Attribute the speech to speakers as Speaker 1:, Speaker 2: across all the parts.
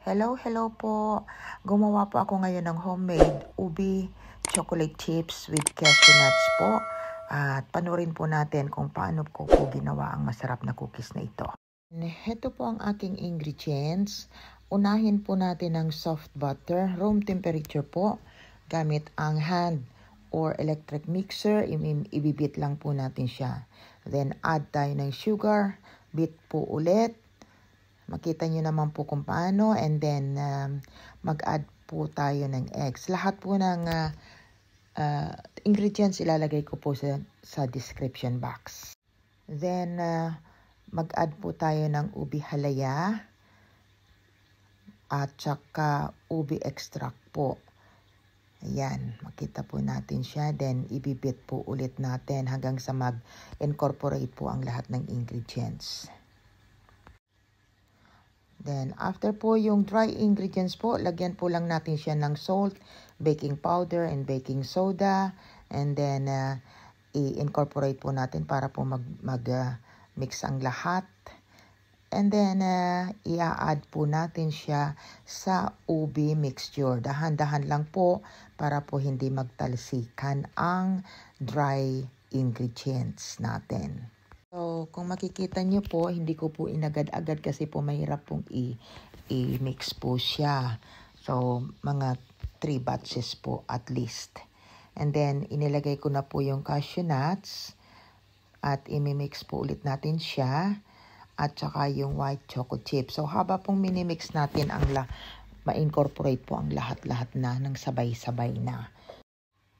Speaker 1: Hello, hello po. Gumawa po ako ngayon ng homemade ubi chocolate chips with cashew nuts po. At panurin po natin kung paano ko po ginawa ang masarap na cookies na ito. Ito po ang aking ingredients. Unahin po natin ang soft butter, room temperature po. Gamit ang hand or electric mixer, ibibit lang po natin siya. Then add tayo ng sugar, beat po ulit Makita nyo naman po kung paano and then um, mag-add po tayo ng eggs. Lahat po ng uh, uh, ingredients ilalagay ko po sa, sa description box. Then uh, mag-add po tayo ng ubi halaya at saka ubi extract po. Ayan, makita po natin siya. Then, ibibit po ulit natin hanggang sa mag-incorporate po ang lahat ng ingredients. Then, after po yung dry ingredients po, lagyan po lang natin siya ng salt, baking powder, and baking soda. And then, uh, i-incorporate po natin para po mag-mix mag, uh, mix ang lahat. And then, uh, i-add po natin siya sa ubi mixture. Dahan-dahan lang po para po hindi magtalsikan ang dry ingredients natin. So, kung makikita nyo po, hindi ko po inagad-agad kasi po mahirap pong i-mix po siya. So, mga 3 batches po at least. And then, inilagay ko na po yung cashew nuts at imimix po ulit natin siya at saka yung white chocolate chip. So, haba pong minimix natin ang la ma-incorporate po ang lahat-lahat na ng sabay-sabay na.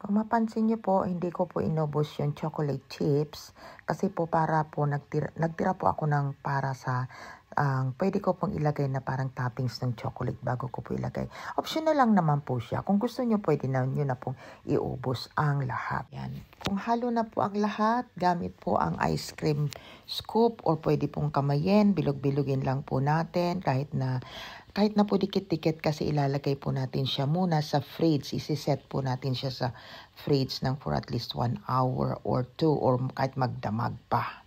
Speaker 1: Kung mapansin niyo po, hindi ko po inubos yung chocolate chips kasi po para po nagtira, nagtira po ako ng para sa ang um, pwede ko pong ilagay na parang toppings ng chocolate bago ko po ilagay. Optional lang naman po siya. Kung gusto niyo pwede na niyo na pong iubos ang lahat. Yan. Kung halo na po ang lahat, gamit po ang ice cream scoop or pwede pong kamayin, bilog-bilugin lang po natin kahit na kahit na po dikit-dikit kasi ilalagay po natin siya muna sa fridge. Isiset po natin siya sa fridge ng for at least 1 hour or 2 or kahit magdamag pa.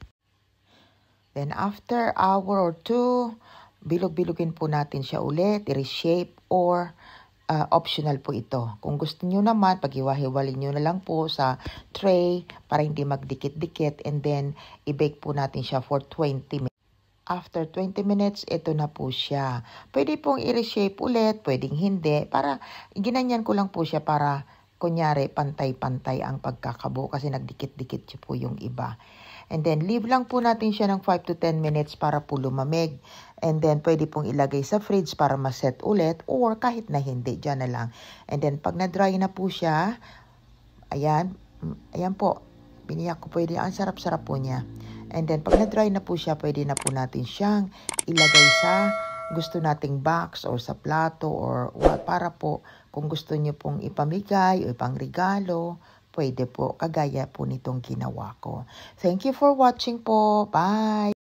Speaker 1: Then after hour or 2, bilog-bilogin po natin siya ulit, i-reshape or uh, optional po ito. Kung gusto niyo naman, paghiwa-hiwalin niyo na lang po sa tray para hindi magdikit-dikit and then i-bake po natin siya for 20 minutes. After 20 minutes, ito na po siya. Pwede pong i-reshape ulit, pwedeng hindi. Para, ginanyan ko lang po siya para, kunyari, pantay-pantay ang pagkakabo kasi nagdikit-dikit siya po yung iba. And then, leave lang po natin siya ng 5 to 10 minutes para po lumamig. And then, pwede pong ilagay sa fridge para maset ulit or kahit na hindi, dyan na lang. And then, pag na-dry na po siya, ayan, ayan po, biniyak ko po. Ang sarap-sarap po niya. And then, pag na-dry na po siya, pwede na po natin siyang ilagay sa gusto nating box or sa plato or what, para po kung gusto niyo pong ipamigay o ipangregalo, pwede po kagaya po nitong ginawa ko. Thank you for watching po. Bye!